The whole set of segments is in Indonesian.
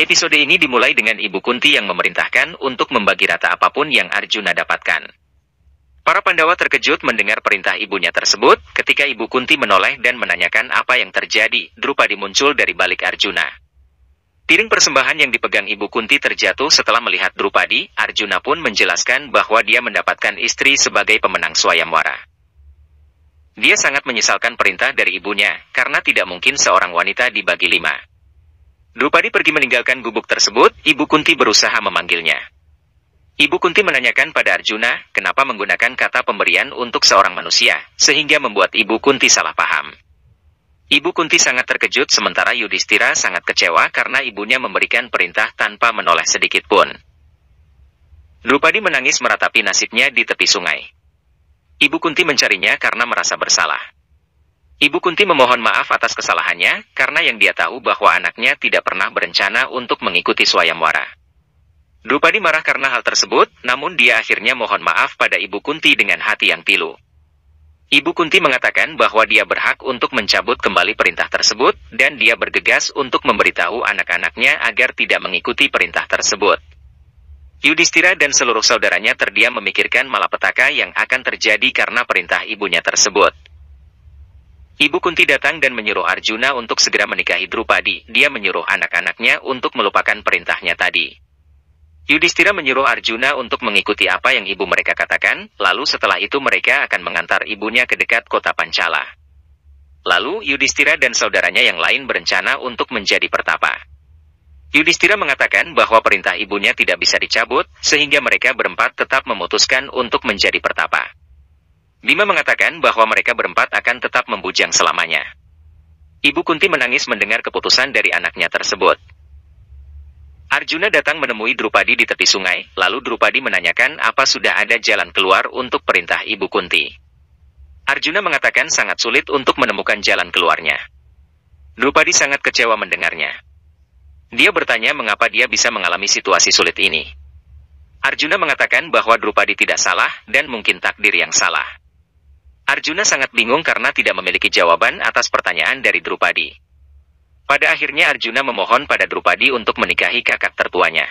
Episode ini dimulai dengan Ibu Kunti yang memerintahkan untuk membagi rata apapun yang Arjuna dapatkan. Para Pandawa terkejut mendengar perintah ibunya tersebut ketika Ibu Kunti menoleh dan menanyakan apa yang terjadi. Drupadi muncul dari balik Arjuna. Piring persembahan yang dipegang Ibu Kunti terjatuh setelah melihat Drupadi, Arjuna pun menjelaskan bahwa dia mendapatkan istri sebagai pemenang Swayamwara. Dia sangat menyesalkan perintah dari ibunya, karena tidak mungkin seorang wanita dibagi lima. Drupadi pergi meninggalkan gubuk tersebut, Ibu Kunti berusaha memanggilnya. Ibu Kunti menanyakan pada Arjuna, kenapa menggunakan kata pemberian untuk seorang manusia, sehingga membuat Ibu Kunti salah paham. Ibu Kunti sangat terkejut sementara Yudhistira sangat kecewa karena ibunya memberikan perintah tanpa menoleh sedikit pun. Drupadi menangis meratapi nasibnya di tepi sungai. Ibu Kunti mencarinya karena merasa bersalah. Ibu Kunti memohon maaf atas kesalahannya, karena yang dia tahu bahwa anaknya tidak pernah berencana untuk mengikuti Swayamwara. Drupadi marah karena hal tersebut, namun dia akhirnya mohon maaf pada Ibu Kunti dengan hati yang pilu. Ibu Kunti mengatakan bahwa dia berhak untuk mencabut kembali perintah tersebut, dan dia bergegas untuk memberitahu anak-anaknya agar tidak mengikuti perintah tersebut. Yudhistira dan seluruh saudaranya terdiam memikirkan malapetaka yang akan terjadi karena perintah ibunya tersebut. Ibu Kunti datang dan menyuruh Arjuna untuk segera menikahi Drupadi. Dia menyuruh anak-anaknya untuk melupakan perintahnya tadi. Yudhistira menyuruh Arjuna untuk mengikuti apa yang ibu mereka katakan, lalu setelah itu mereka akan mengantar ibunya ke dekat kota Pancala. Lalu Yudhistira dan saudaranya yang lain berencana untuk menjadi pertapa. Yudhistira mengatakan bahwa perintah ibunya tidak bisa dicabut, sehingga mereka berempat tetap memutuskan untuk menjadi pertapa. Bima mengatakan bahwa mereka berempat akan tetap membujang selamanya. Ibu Kunti menangis mendengar keputusan dari anaknya tersebut. Arjuna datang menemui Drupadi di tepi sungai, lalu Drupadi menanyakan apa sudah ada jalan keluar untuk perintah Ibu Kunti. Arjuna mengatakan sangat sulit untuk menemukan jalan keluarnya. Drupadi sangat kecewa mendengarnya. Dia bertanya mengapa dia bisa mengalami situasi sulit ini. Arjuna mengatakan bahwa Drupadi tidak salah dan mungkin takdir yang salah. Arjuna sangat bingung karena tidak memiliki jawaban atas pertanyaan dari Drupadi. Pada akhirnya Arjuna memohon pada Drupadi untuk menikahi kakak tertuanya.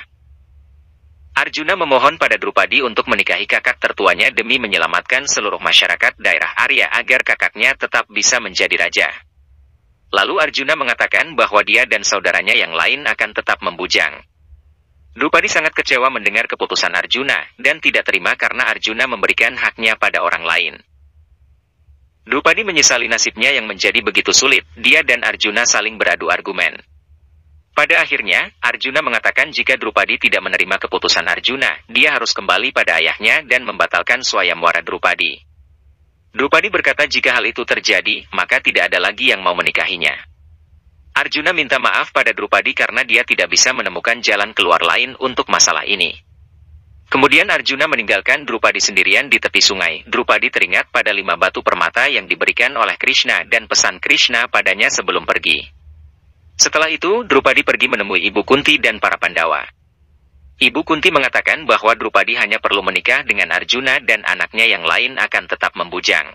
Arjuna memohon pada Drupadi untuk menikahi kakak tertuanya demi menyelamatkan seluruh masyarakat daerah Arya agar kakaknya tetap bisa menjadi raja. Lalu Arjuna mengatakan bahwa dia dan saudaranya yang lain akan tetap membujang. Drupadi sangat kecewa mendengar keputusan Arjuna dan tidak terima karena Arjuna memberikan haknya pada orang lain. Drupadi menyesali nasibnya yang menjadi begitu sulit, dia dan Arjuna saling beradu argumen. Pada akhirnya, Arjuna mengatakan jika Drupadi tidak menerima keputusan Arjuna, dia harus kembali pada ayahnya dan membatalkan swayamwara Drupadi. Drupadi berkata jika hal itu terjadi, maka tidak ada lagi yang mau menikahinya. Arjuna minta maaf pada Drupadi karena dia tidak bisa menemukan jalan keluar lain untuk masalah ini. Kemudian Arjuna meninggalkan Drupadi sendirian di tepi sungai. Drupadi teringat pada lima batu permata yang diberikan oleh Krishna dan pesan Krishna padanya sebelum pergi. Setelah itu, Drupadi pergi menemui Ibu Kunti dan para Pandawa. Ibu Kunti mengatakan bahwa Drupadi hanya perlu menikah dengan Arjuna dan anaknya yang lain akan tetap membujang.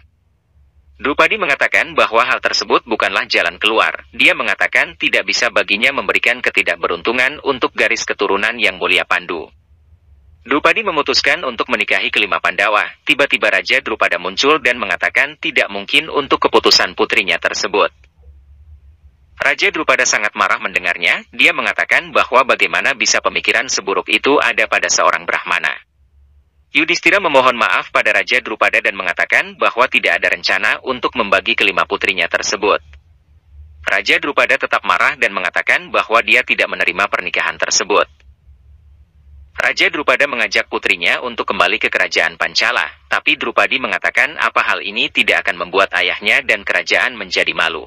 Drupadi mengatakan bahwa hal tersebut bukanlah jalan keluar. Dia mengatakan tidak bisa baginya memberikan ketidakberuntungan untuk garis keturunan yang mulia Pandu. Drupadi memutuskan untuk menikahi kelima Pandawa. Tiba-tiba Raja Drupada muncul dan mengatakan tidak mungkin untuk keputusan putrinya tersebut. Raja Drupada sangat marah mendengarnya, dia mengatakan bahwa bagaimana bisa pemikiran seburuk itu ada pada seorang Brahmana. Yudhistira memohon maaf pada Raja Drupada dan mengatakan bahwa tidak ada rencana untuk membagi kelima putrinya tersebut. Raja Drupada tetap marah dan mengatakan bahwa dia tidak menerima pernikahan tersebut. Raja Drupada mengajak putrinya untuk kembali ke kerajaan Pancala, tapi Drupadi mengatakan apa hal ini tidak akan membuat ayahnya dan kerajaan menjadi malu.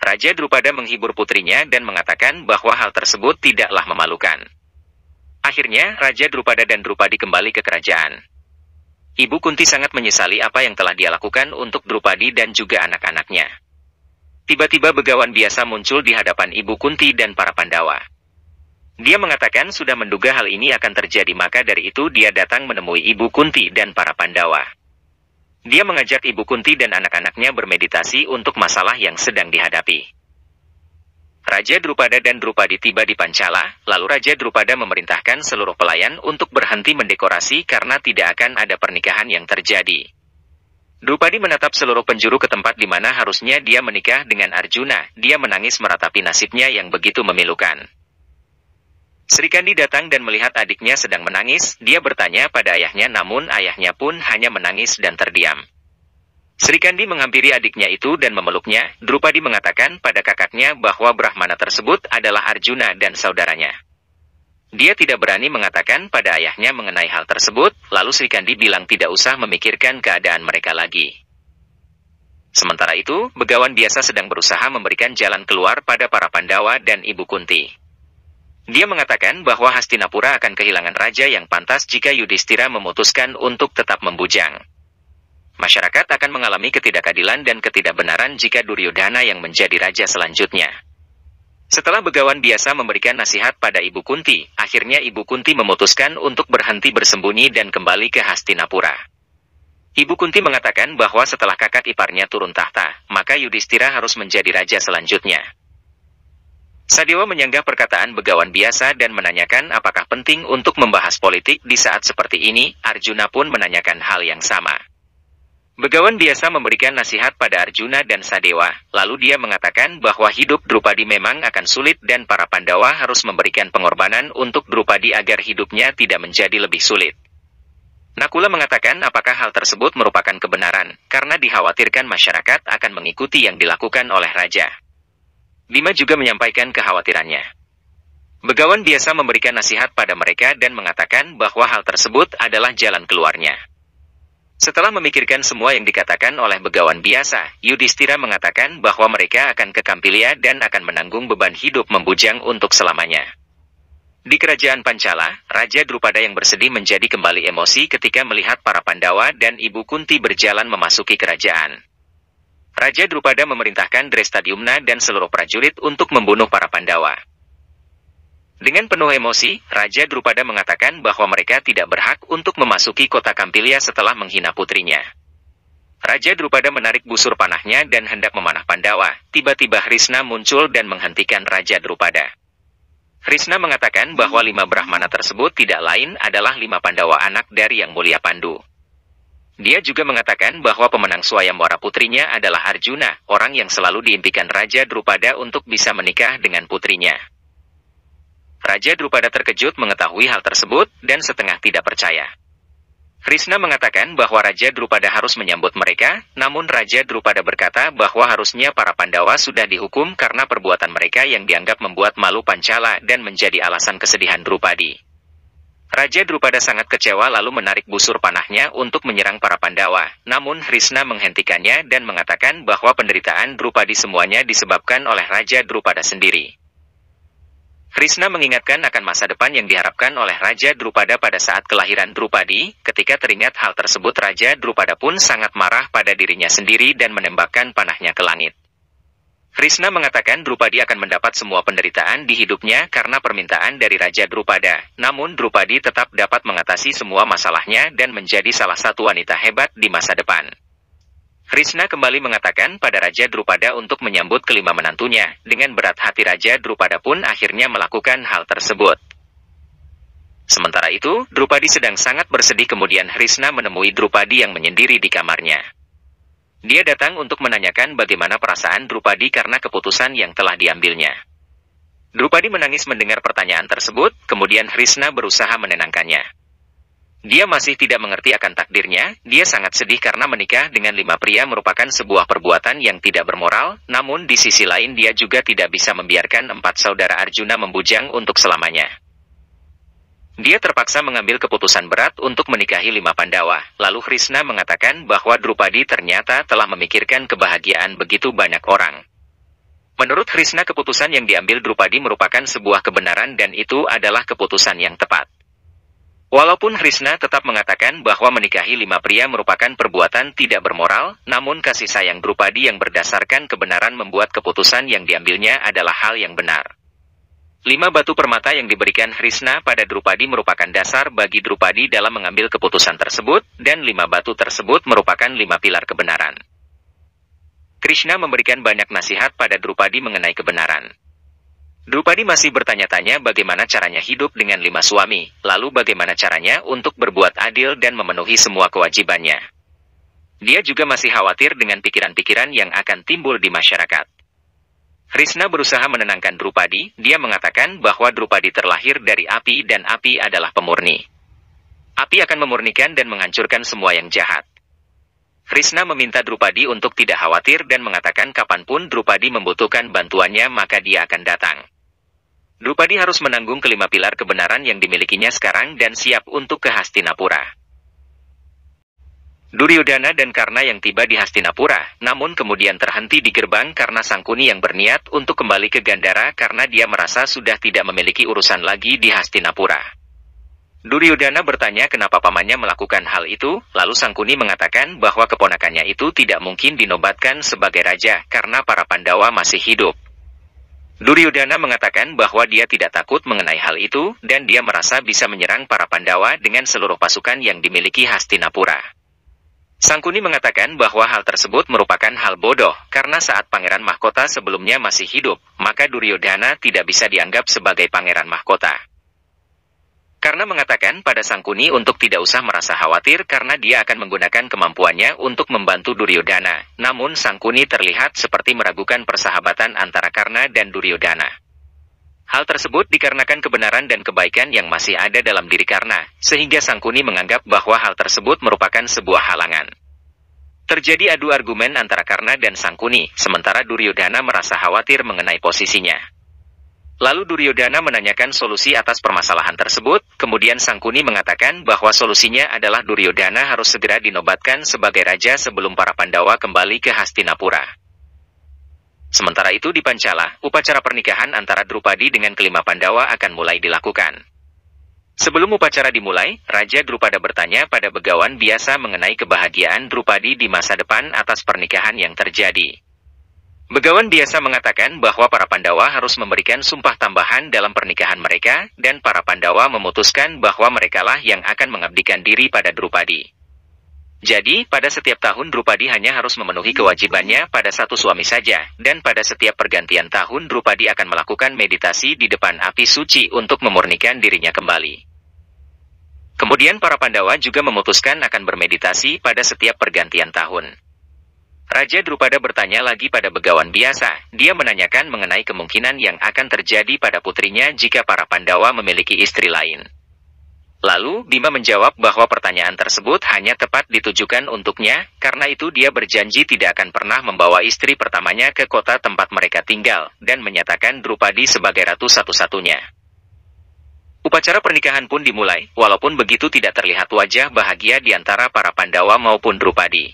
Raja Drupada menghibur putrinya dan mengatakan bahwa hal tersebut tidaklah memalukan. Akhirnya, Raja Drupada dan Drupadi kembali ke kerajaan. Ibu Kunti sangat menyesali apa yang telah dia lakukan untuk Drupadi dan juga anak-anaknya. Tiba-tiba begawan biasa muncul di hadapan Ibu Kunti dan para Pandawa. Dia mengatakan sudah menduga hal ini akan terjadi maka dari itu dia datang menemui Ibu Kunti dan para Pandawa. Dia mengajak Ibu Kunti dan anak-anaknya bermeditasi untuk masalah yang sedang dihadapi. Raja Drupada dan Drupadi tiba di Pancala, lalu Raja Drupada memerintahkan seluruh pelayan untuk berhenti mendekorasi karena tidak akan ada pernikahan yang terjadi. Drupadi menatap seluruh penjuru ke tempat di mana harusnya dia menikah dengan Arjuna, dia menangis meratapi nasibnya yang begitu memilukan. Sri Kandi datang dan melihat adiknya sedang menangis, dia bertanya pada ayahnya namun ayahnya pun hanya menangis dan terdiam. Sri Kandi menghampiri adiknya itu dan memeluknya, Drupadi mengatakan pada kakaknya bahwa Brahmana tersebut adalah Arjuna dan saudaranya. Dia tidak berani mengatakan pada ayahnya mengenai hal tersebut, lalu Sri Kandi bilang tidak usah memikirkan keadaan mereka lagi. Sementara itu, Begawan biasa sedang berusaha memberikan jalan keluar pada para Pandawa dan Ibu Kunti. Dia mengatakan bahwa Hastinapura akan kehilangan raja yang pantas jika Yudhistira memutuskan untuk tetap membujang. Masyarakat akan mengalami ketidakadilan dan ketidakbenaran jika Duryodhana yang menjadi raja selanjutnya. Setelah begawan biasa memberikan nasihat pada Ibu Kunti, akhirnya Ibu Kunti memutuskan untuk berhenti bersembunyi dan kembali ke Hastinapura. Ibu Kunti mengatakan bahwa setelah kakak iparnya turun tahta, maka Yudhistira harus menjadi raja selanjutnya. Sadewa menyanggah perkataan begawan biasa dan menanyakan apakah penting untuk membahas politik di saat seperti ini, Arjuna pun menanyakan hal yang sama. Begawan biasa memberikan nasihat pada Arjuna dan Sadewa, lalu dia mengatakan bahwa hidup Drupadi memang akan sulit dan para Pandawa harus memberikan pengorbanan untuk Drupadi agar hidupnya tidak menjadi lebih sulit. Nakula mengatakan apakah hal tersebut merupakan kebenaran, karena dikhawatirkan masyarakat akan mengikuti yang dilakukan oleh raja. Bima juga menyampaikan kekhawatirannya. Begawan biasa memberikan nasihat pada mereka dan mengatakan bahwa hal tersebut adalah jalan keluarnya. Setelah memikirkan semua yang dikatakan oleh begawan biasa, Yudhistira mengatakan bahwa mereka akan ke Kampilia dan akan menanggung beban hidup membujang untuk selamanya. Di kerajaan Pancala, Raja Drupada yang bersedih menjadi kembali emosi ketika melihat para Pandawa dan Ibu Kunti berjalan memasuki kerajaan. Raja Drupada memerintahkan Drestadiumna dan seluruh prajurit untuk membunuh para Pandawa. Dengan penuh emosi, Raja Drupada mengatakan bahwa mereka tidak berhak untuk memasuki kota Kampilia setelah menghina putrinya. Raja Drupada menarik busur panahnya dan hendak memanah Pandawa. Tiba-tiba Krishna muncul dan menghentikan Raja Drupada. Krishna mengatakan bahwa lima Brahmana tersebut tidak lain adalah lima Pandawa anak dari Yang Mulia Pandu. Dia juga mengatakan bahwa pemenang suayamwara putrinya adalah Arjuna, orang yang selalu diimpikan Raja Drupada untuk bisa menikah dengan putrinya. Raja Drupada terkejut mengetahui hal tersebut dan setengah tidak percaya. Krishna mengatakan bahwa Raja Drupada harus menyambut mereka, namun Raja Drupada berkata bahwa harusnya para Pandawa sudah dihukum karena perbuatan mereka yang dianggap membuat malu Pancala dan menjadi alasan kesedihan Drupadi. Raja Drupada sangat kecewa lalu menarik busur panahnya untuk menyerang para Pandawa. Namun Krishna menghentikannya dan mengatakan bahwa penderitaan Drupadi semuanya disebabkan oleh Raja Drupada sendiri. Krishna mengingatkan akan masa depan yang diharapkan oleh Raja Drupada pada saat kelahiran Drupadi. Ketika teringat hal tersebut Raja Drupada pun sangat marah pada dirinya sendiri dan menembakkan panahnya ke langit. Krishna mengatakan Drupadi akan mendapat semua penderitaan di hidupnya karena permintaan dari Raja Drupada. Namun Drupadi tetap dapat mengatasi semua masalahnya dan menjadi salah satu wanita hebat di masa depan. Krishna kembali mengatakan pada Raja Drupada untuk menyambut kelima menantunya. Dengan berat hati Raja Drupada pun akhirnya melakukan hal tersebut. Sementara itu, Drupadi sedang sangat bersedih kemudian Krishna menemui Drupadi yang menyendiri di kamarnya. Dia datang untuk menanyakan bagaimana perasaan Drupadi karena keputusan yang telah diambilnya. Drupadi menangis mendengar pertanyaan tersebut, kemudian Krishna berusaha menenangkannya. Dia masih tidak mengerti akan takdirnya, dia sangat sedih karena menikah dengan lima pria merupakan sebuah perbuatan yang tidak bermoral, namun di sisi lain dia juga tidak bisa membiarkan empat saudara Arjuna membujang untuk selamanya. Dia terpaksa mengambil keputusan berat untuk menikahi lima Pandawa. Lalu Krishna mengatakan bahwa Drupadi ternyata telah memikirkan kebahagiaan begitu banyak orang. Menurut Krishna keputusan yang diambil Drupadi merupakan sebuah kebenaran dan itu adalah keputusan yang tepat. Walaupun Krishna tetap mengatakan bahwa menikahi lima pria merupakan perbuatan tidak bermoral, namun kasih sayang Drupadi yang berdasarkan kebenaran membuat keputusan yang diambilnya adalah hal yang benar. Lima batu permata yang diberikan Krishna pada Drupadi merupakan dasar bagi Drupadi dalam mengambil keputusan tersebut, dan lima batu tersebut merupakan lima pilar kebenaran. Krishna memberikan banyak nasihat pada Drupadi mengenai kebenaran. Drupadi masih bertanya-tanya bagaimana caranya hidup dengan lima suami, lalu bagaimana caranya untuk berbuat adil dan memenuhi semua kewajibannya. Dia juga masih khawatir dengan pikiran-pikiran yang akan timbul di masyarakat. Krishna berusaha menenangkan Drupadi, dia mengatakan bahwa Drupadi terlahir dari api dan api adalah pemurni. Api akan memurnikan dan menghancurkan semua yang jahat. Krishna meminta Drupadi untuk tidak khawatir dan mengatakan kapanpun Drupadi membutuhkan bantuannya maka dia akan datang. Drupadi harus menanggung kelima pilar kebenaran yang dimilikinya sekarang dan siap untuk ke Hastinapura. Duryodhana dan Karna yang tiba di Hastinapura, namun kemudian terhenti di gerbang karena Sangkuni yang berniat untuk kembali ke Gandara karena dia merasa sudah tidak memiliki urusan lagi di Hastinapura. Duryodhana bertanya kenapa pamannya melakukan hal itu, lalu Sangkuni mengatakan bahwa keponakannya itu tidak mungkin dinobatkan sebagai raja karena para Pandawa masih hidup. Duryodhana mengatakan bahwa dia tidak takut mengenai hal itu dan dia merasa bisa menyerang para Pandawa dengan seluruh pasukan yang dimiliki Hastinapura. Sangkuni mengatakan bahwa hal tersebut merupakan hal bodoh, karena saat Pangeran Mahkota sebelumnya masih hidup, maka Duryodhana tidak bisa dianggap sebagai Pangeran Mahkota. Karena mengatakan pada Sangkuni untuk tidak usah merasa khawatir karena dia akan menggunakan kemampuannya untuk membantu Duryodhana, namun Sangkuni terlihat seperti meragukan persahabatan antara Karna dan Duryodhana. Hal tersebut dikarenakan kebenaran dan kebaikan yang masih ada dalam diri Karna, sehingga Sangkuni menganggap bahwa hal tersebut merupakan sebuah halangan. Terjadi adu argumen antara Karna dan Sangkuni, sementara Duryodhana merasa khawatir mengenai posisinya. Lalu Duryodhana menanyakan solusi atas permasalahan tersebut, kemudian Sangkuni mengatakan bahwa solusinya adalah Duryodhana harus segera dinobatkan sebagai raja sebelum para Pandawa kembali ke Hastinapura. Sementara itu di Pancala, upacara pernikahan antara Drupadi dengan kelima Pandawa akan mulai dilakukan. Sebelum upacara dimulai, Raja Drupada bertanya pada begawan biasa mengenai kebahagiaan Drupadi di masa depan atas pernikahan yang terjadi. Begawan biasa mengatakan bahwa para Pandawa harus memberikan sumpah tambahan dalam pernikahan mereka, dan para Pandawa memutuskan bahwa merekalah yang akan mengabdikan diri pada Drupadi. Jadi, pada setiap tahun Drupadi hanya harus memenuhi kewajibannya pada satu suami saja, dan pada setiap pergantian tahun Drupadi akan melakukan meditasi di depan api suci untuk memurnikan dirinya kembali. Kemudian para Pandawa juga memutuskan akan bermeditasi pada setiap pergantian tahun. Raja Drupada bertanya lagi pada begawan biasa, dia menanyakan mengenai kemungkinan yang akan terjadi pada putrinya jika para Pandawa memiliki istri lain. Lalu Bima menjawab bahwa pertanyaan tersebut hanya tepat ditujukan untuknya, karena itu dia berjanji tidak akan pernah membawa istri pertamanya ke kota tempat mereka tinggal, dan menyatakan Drupadi sebagai ratu satu-satunya. Upacara pernikahan pun dimulai, walaupun begitu tidak terlihat wajah bahagia di antara para Pandawa maupun Drupadi.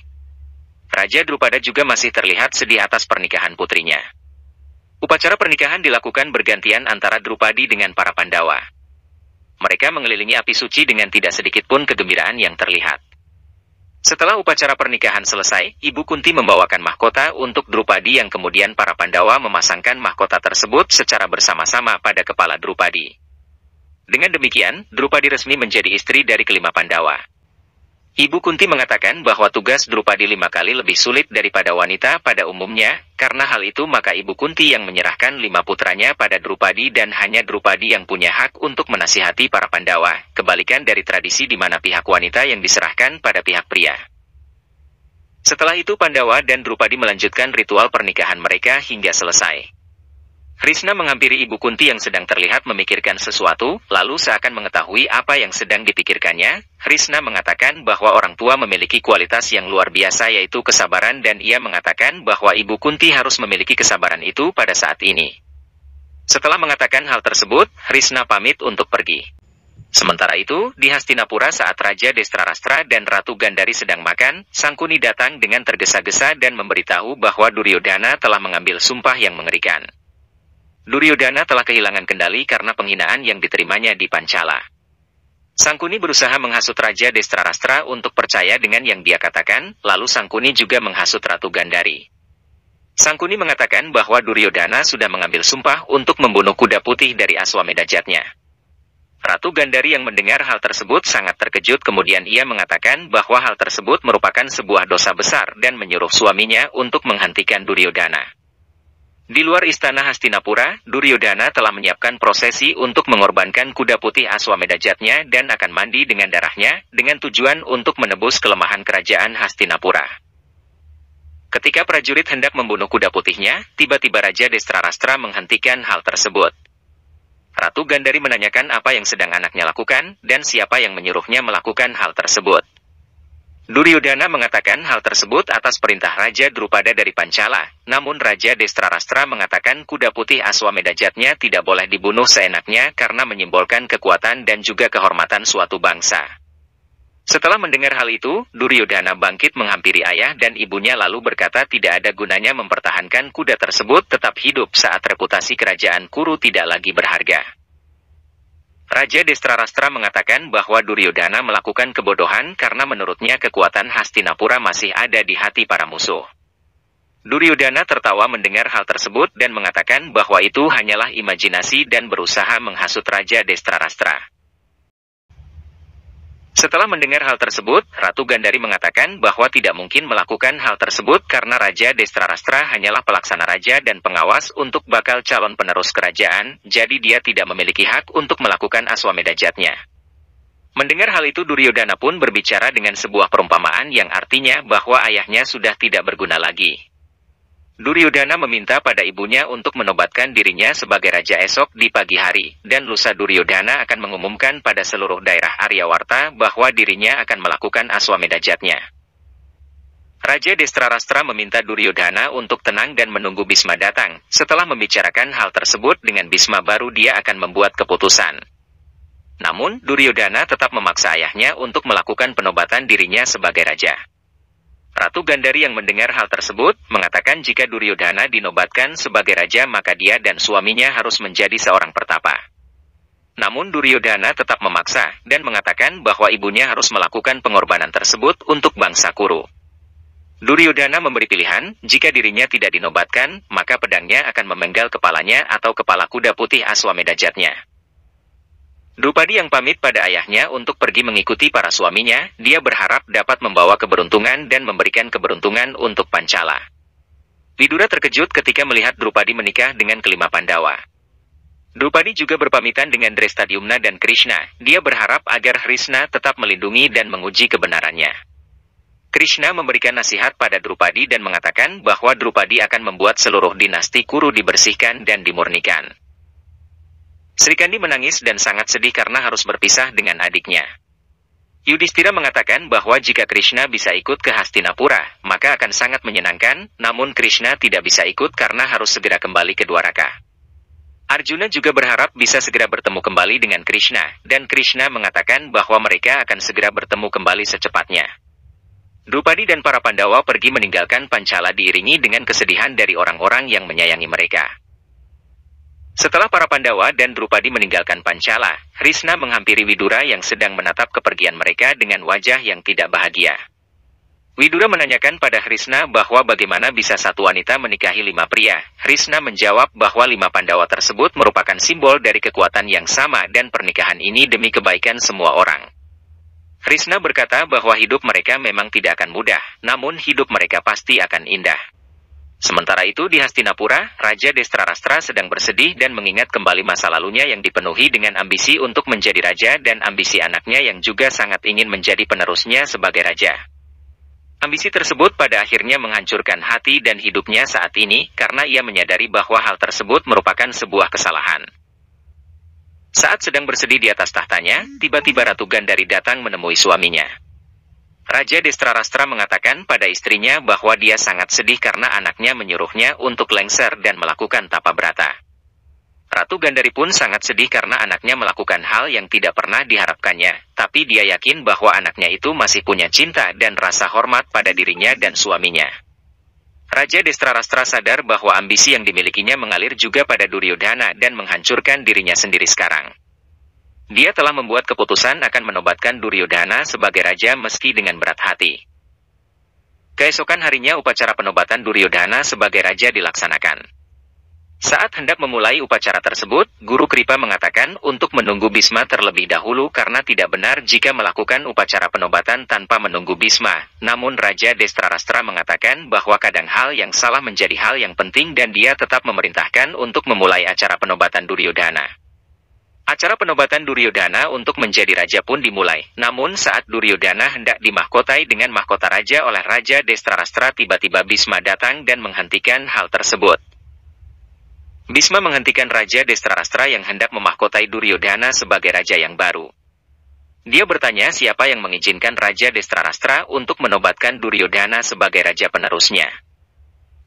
Raja Drupada juga masih terlihat sedih atas pernikahan putrinya. Upacara pernikahan dilakukan bergantian antara Drupadi dengan para Pandawa mereka mengelilingi api suci dengan tidak sedikit pun kegembiraan yang terlihat. Setelah upacara pernikahan selesai, Ibu Kunti membawakan mahkota untuk Drupadi yang kemudian para Pandawa memasangkan mahkota tersebut secara bersama-sama pada kepala Drupadi. Dengan demikian, Drupadi resmi menjadi istri dari kelima Pandawa. Ibu Kunti mengatakan bahwa tugas Drupadi lima kali lebih sulit daripada wanita pada umumnya, karena hal itu maka Ibu Kunti yang menyerahkan lima putranya pada Drupadi dan hanya Drupadi yang punya hak untuk menasihati para Pandawa, kebalikan dari tradisi di mana pihak wanita yang diserahkan pada pihak pria. Setelah itu Pandawa dan Drupadi melanjutkan ritual pernikahan mereka hingga selesai. Krishna menghampiri Ibu Kunti yang sedang terlihat memikirkan sesuatu, lalu seakan mengetahui apa yang sedang dipikirkannya. Krishna mengatakan bahwa orang tua memiliki kualitas yang luar biasa yaitu kesabaran dan ia mengatakan bahwa Ibu Kunti harus memiliki kesabaran itu pada saat ini. Setelah mengatakan hal tersebut, Krishna pamit untuk pergi. Sementara itu, di Hastinapura saat Raja Destrarastra dan Ratu Gandari sedang makan, Sangkuni datang dengan tergesa-gesa dan memberitahu bahwa Duryodhana telah mengambil sumpah yang mengerikan. Duryodhana telah kehilangan kendali karena penghinaan yang diterimanya di Pancala. Sangkuni berusaha menghasut Raja Destrarastra untuk percaya dengan yang dia katakan, lalu Sangkuni juga menghasut Ratu Gandari. Sangkuni mengatakan bahwa Duryodhana sudah mengambil sumpah untuk membunuh kuda putih dari Aswamedajatnya. Ratu Gandari yang mendengar hal tersebut sangat terkejut kemudian ia mengatakan bahwa hal tersebut merupakan sebuah dosa besar dan menyuruh suaminya untuk menghentikan Duryodhana. Di luar istana Hastinapura, Duryodhana telah menyiapkan prosesi untuk mengorbankan kuda putih Aswamedajatnya dan akan mandi dengan darahnya, dengan tujuan untuk menebus kelemahan kerajaan Hastinapura. Ketika prajurit hendak membunuh kuda putihnya, tiba-tiba Raja Destrarastra menghentikan hal tersebut. Ratu Gandari menanyakan apa yang sedang anaknya lakukan, dan siapa yang menyuruhnya melakukan hal tersebut. Duryodhana mengatakan hal tersebut atas perintah Raja Drupada dari Pancala, namun Raja Destrarastra mengatakan kuda putih Aswamedajatnya tidak boleh dibunuh seenaknya karena menyimbolkan kekuatan dan juga kehormatan suatu bangsa. Setelah mendengar hal itu, Duryodhana bangkit menghampiri ayah dan ibunya lalu berkata tidak ada gunanya mempertahankan kuda tersebut tetap hidup saat reputasi kerajaan Kuru tidak lagi berharga. Raja Destrarastra mengatakan bahwa Duryodhana melakukan kebodohan karena menurutnya kekuatan Hastinapura masih ada di hati para musuh. Duryodhana tertawa mendengar hal tersebut dan mengatakan bahwa itu hanyalah imajinasi dan berusaha menghasut Raja Destrarastra. Setelah mendengar hal tersebut, Ratu Gandari mengatakan bahwa tidak mungkin melakukan hal tersebut karena Raja Destrarastra hanyalah pelaksana raja dan pengawas untuk bakal calon penerus kerajaan, jadi dia tidak memiliki hak untuk melakukan aswamedajatnya. Mendengar hal itu Duryodhana pun berbicara dengan sebuah perumpamaan yang artinya bahwa ayahnya sudah tidak berguna lagi. Duryodhana meminta pada ibunya untuk menobatkan dirinya sebagai raja esok di pagi hari, dan lusa Duryodhana akan mengumumkan pada seluruh daerah Aryawarta bahwa dirinya akan melakukan aswamedajatnya. Raja Destrarastra meminta Duryodhana untuk tenang dan menunggu Bisma datang. Setelah membicarakan hal tersebut dengan Bisma baru dia akan membuat keputusan. Namun, Duryodhana tetap memaksa ayahnya untuk melakukan penobatan dirinya sebagai raja. Ratu Gandari yang mendengar hal tersebut mengatakan jika Duryodhana dinobatkan sebagai raja maka dia dan suaminya harus menjadi seorang pertapa. Namun Duryodhana tetap memaksa dan mengatakan bahwa ibunya harus melakukan pengorbanan tersebut untuk bangsa Kuru. Duryodhana memberi pilihan, jika dirinya tidak dinobatkan, maka pedangnya akan memenggal kepalanya atau kepala kuda putih Aswamedajatnya. Drupadi yang pamit pada ayahnya untuk pergi mengikuti para suaminya, dia berharap dapat membawa keberuntungan dan memberikan keberuntungan untuk Pancala. Widura terkejut ketika melihat Drupadi menikah dengan kelima Pandawa. Drupadi juga berpamitan dengan Drestadiumna dan Krishna. Dia berharap agar Krishna tetap melindungi dan menguji kebenarannya. Krishna memberikan nasihat pada Drupadi dan mengatakan bahwa Drupadi akan membuat seluruh dinasti Kuru dibersihkan dan dimurnikan. Sri Kandi menangis dan sangat sedih karena harus berpisah dengan adiknya. Yudhistira mengatakan bahwa jika Krishna bisa ikut ke Hastinapura, maka akan sangat menyenangkan, namun Krishna tidak bisa ikut karena harus segera kembali ke Dwaraka. Arjuna juga berharap bisa segera bertemu kembali dengan Krishna, dan Krishna mengatakan bahwa mereka akan segera bertemu kembali secepatnya. Drupadi dan para Pandawa pergi meninggalkan Pancala diiringi dengan kesedihan dari orang-orang yang menyayangi mereka. Setelah para Pandawa dan Drupadi meninggalkan Pancala, Krishna menghampiri Widura yang sedang menatap kepergian mereka dengan wajah yang tidak bahagia. Widura menanyakan pada Krishna bahwa bagaimana bisa satu wanita menikahi lima pria. Krishna menjawab bahwa lima Pandawa tersebut merupakan simbol dari kekuatan yang sama dan pernikahan ini demi kebaikan semua orang. Krishna berkata bahwa hidup mereka memang tidak akan mudah, namun hidup mereka pasti akan indah. Sementara itu di Hastinapura, Raja Destrarastra sedang bersedih dan mengingat kembali masa lalunya yang dipenuhi dengan ambisi untuk menjadi raja dan ambisi anaknya yang juga sangat ingin menjadi penerusnya sebagai raja. Ambisi tersebut pada akhirnya menghancurkan hati dan hidupnya saat ini karena ia menyadari bahwa hal tersebut merupakan sebuah kesalahan. Saat sedang bersedih di atas tahtanya, tiba-tiba Ratu Gandari datang menemui suaminya. Raja Destrarastra mengatakan pada istrinya bahwa dia sangat sedih karena anaknya menyuruhnya untuk lengser dan melakukan tapa berata. Ratu Gandari pun sangat sedih karena anaknya melakukan hal yang tidak pernah diharapkannya, tapi dia yakin bahwa anaknya itu masih punya cinta dan rasa hormat pada dirinya dan suaminya. Raja Destrarastra sadar bahwa ambisi yang dimilikinya mengalir juga pada Duryodhana dan menghancurkan dirinya sendiri sekarang. Dia telah membuat keputusan akan menobatkan Duryodhana sebagai raja meski dengan berat hati. Keesokan harinya upacara penobatan Duryodhana sebagai raja dilaksanakan. Saat hendak memulai upacara tersebut, Guru Kripa mengatakan untuk menunggu Bisma terlebih dahulu karena tidak benar jika melakukan upacara penobatan tanpa menunggu Bisma. Namun Raja Destrarastra mengatakan bahwa kadang hal yang salah menjadi hal yang penting dan dia tetap memerintahkan untuk memulai acara penobatan Duryodhana. Acara penobatan Duryodhana untuk menjadi raja pun dimulai. Namun saat Duryodhana hendak dimahkotai dengan mahkota raja oleh Raja Destrarastra tiba-tiba Bisma datang dan menghentikan hal tersebut. Bisma menghentikan Raja Destrarastra yang hendak memahkotai Duryodhana sebagai raja yang baru. Dia bertanya siapa yang mengizinkan Raja Destrarastra untuk menobatkan Duryodhana sebagai raja penerusnya.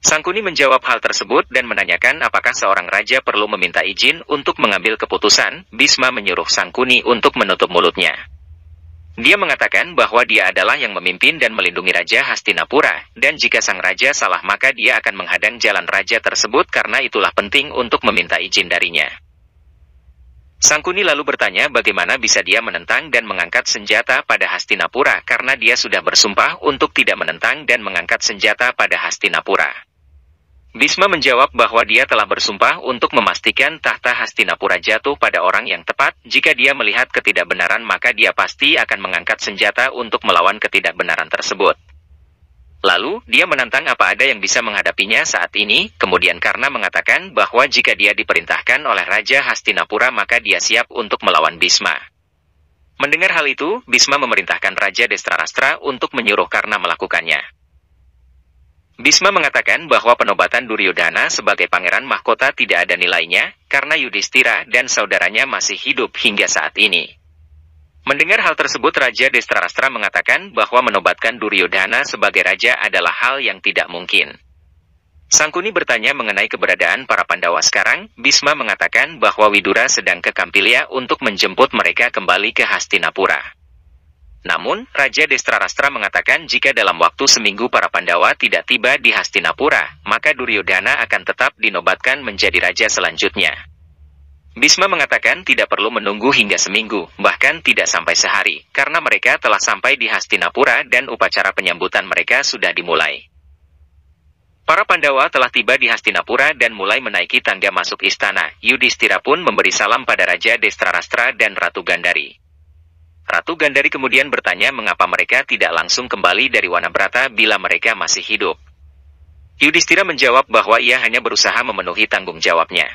Sangkuni menjawab hal tersebut dan menanyakan apakah seorang raja perlu meminta izin untuk mengambil keputusan, Bisma menyuruh Sangkuni untuk menutup mulutnya. Dia mengatakan bahwa dia adalah yang memimpin dan melindungi Raja Hastinapura, dan jika sang raja salah maka dia akan menghadang jalan raja tersebut karena itulah penting untuk meminta izin darinya. Sangkuni lalu bertanya bagaimana bisa dia menentang dan mengangkat senjata pada Hastinapura karena dia sudah bersumpah untuk tidak menentang dan mengangkat senjata pada Hastinapura. Bisma menjawab bahwa dia telah bersumpah untuk memastikan tahta Hastinapura jatuh pada orang yang tepat. Jika dia melihat ketidakbenaran maka dia pasti akan mengangkat senjata untuk melawan ketidakbenaran tersebut. Lalu, dia menantang apa ada yang bisa menghadapinya saat ini, kemudian karena mengatakan bahwa jika dia diperintahkan oleh Raja Hastinapura maka dia siap untuk melawan Bisma. Mendengar hal itu, Bisma memerintahkan Raja Destrarastra untuk menyuruh karena melakukannya. Bisma mengatakan bahwa penobatan Duryodhana sebagai pangeran mahkota tidak ada nilainya, karena Yudhistira dan saudaranya masih hidup hingga saat ini. Mendengar hal tersebut Raja Destrarastra mengatakan bahwa menobatkan Duryodhana sebagai raja adalah hal yang tidak mungkin. Sangkuni bertanya mengenai keberadaan para Pandawa sekarang, Bisma mengatakan bahwa Widura sedang ke Kampilia untuk menjemput mereka kembali ke Hastinapura. Namun, Raja Destrarastra mengatakan jika dalam waktu seminggu para Pandawa tidak tiba di Hastinapura, maka Duryodhana akan tetap dinobatkan menjadi raja selanjutnya. Bisma mengatakan tidak perlu menunggu hingga seminggu, bahkan tidak sampai sehari, karena mereka telah sampai di Hastinapura dan upacara penyambutan mereka sudah dimulai. Para Pandawa telah tiba di Hastinapura dan mulai menaiki tangga masuk istana. Yudhistira pun memberi salam pada Raja Destrarastra dan Ratu Gandari. Ratu Gandari kemudian bertanya mengapa mereka tidak langsung kembali dari Wanabrata bila mereka masih hidup. Yudhistira menjawab bahwa ia hanya berusaha memenuhi tanggung jawabnya.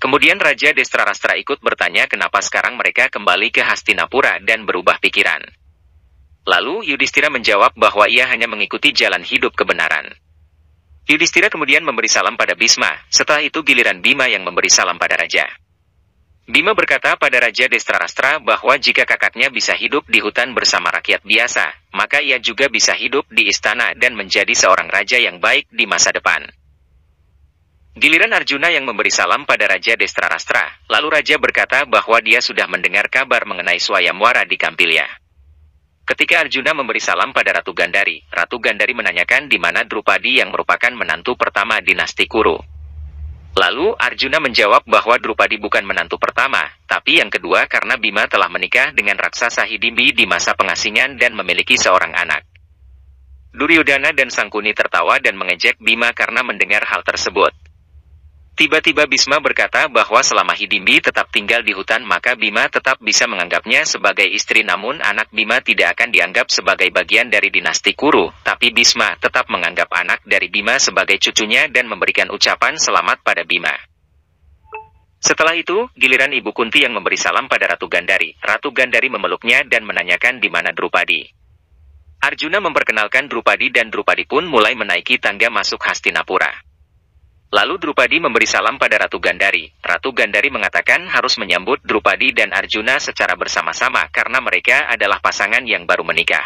Kemudian Raja Destrarastra ikut bertanya kenapa sekarang mereka kembali ke Hastinapura dan berubah pikiran. Lalu Yudhistira menjawab bahwa ia hanya mengikuti jalan hidup kebenaran. Yudhistira kemudian memberi salam pada Bisma, setelah itu giliran Bima yang memberi salam pada Raja. Bima berkata pada Raja Destrarastra bahwa jika kakaknya bisa hidup di hutan bersama rakyat biasa, maka ia juga bisa hidup di istana dan menjadi seorang raja yang baik di masa depan. Giliran Arjuna yang memberi salam pada Raja Destrarastra, lalu Raja berkata bahwa dia sudah mendengar kabar mengenai Swayamwara di Kampilya. Ketika Arjuna memberi salam pada Ratu Gandari, Ratu Gandari menanyakan di mana Drupadi yang merupakan menantu pertama dinasti Kuru. Lalu Arjuna menjawab bahwa Drupadi bukan menantu pertama, tapi yang kedua karena Bima telah menikah dengan raksasa Hidimbi di masa pengasingan dan memiliki seorang anak. Duryodhana dan Sangkuni tertawa dan mengejek Bima karena mendengar hal tersebut. Tiba-tiba Bisma berkata bahwa selama Hidimbi tetap tinggal di hutan maka Bima tetap bisa menganggapnya sebagai istri namun anak Bima tidak akan dianggap sebagai bagian dari dinasti Kuru, tapi Bisma tetap menganggap anak dari Bima sebagai cucunya dan memberikan ucapan selamat pada Bima. Setelah itu, giliran Ibu Kunti yang memberi salam pada Ratu Gandari. Ratu Gandari memeluknya dan menanyakan di mana Drupadi. Arjuna memperkenalkan Drupadi dan Drupadi pun mulai menaiki tangga masuk Hastinapura. Lalu Drupadi memberi salam pada Ratu Gandari. Ratu Gandari mengatakan harus menyambut Drupadi dan Arjuna secara bersama-sama karena mereka adalah pasangan yang baru menikah.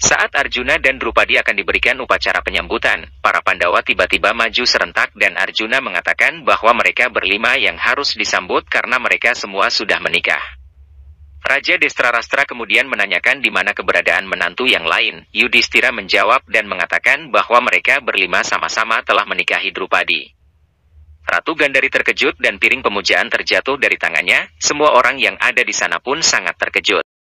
Saat Arjuna dan Drupadi akan diberikan upacara penyambutan, para Pandawa tiba-tiba maju serentak dan Arjuna mengatakan bahwa mereka berlima yang harus disambut karena mereka semua sudah menikah. Raja Destrarastra kemudian menanyakan di mana keberadaan menantu yang lain. Yudhistira menjawab dan mengatakan bahwa mereka berlima sama-sama telah menikahi Drupadi. Ratu Gandari terkejut dan piring pemujaan terjatuh dari tangannya, semua orang yang ada di sana pun sangat terkejut.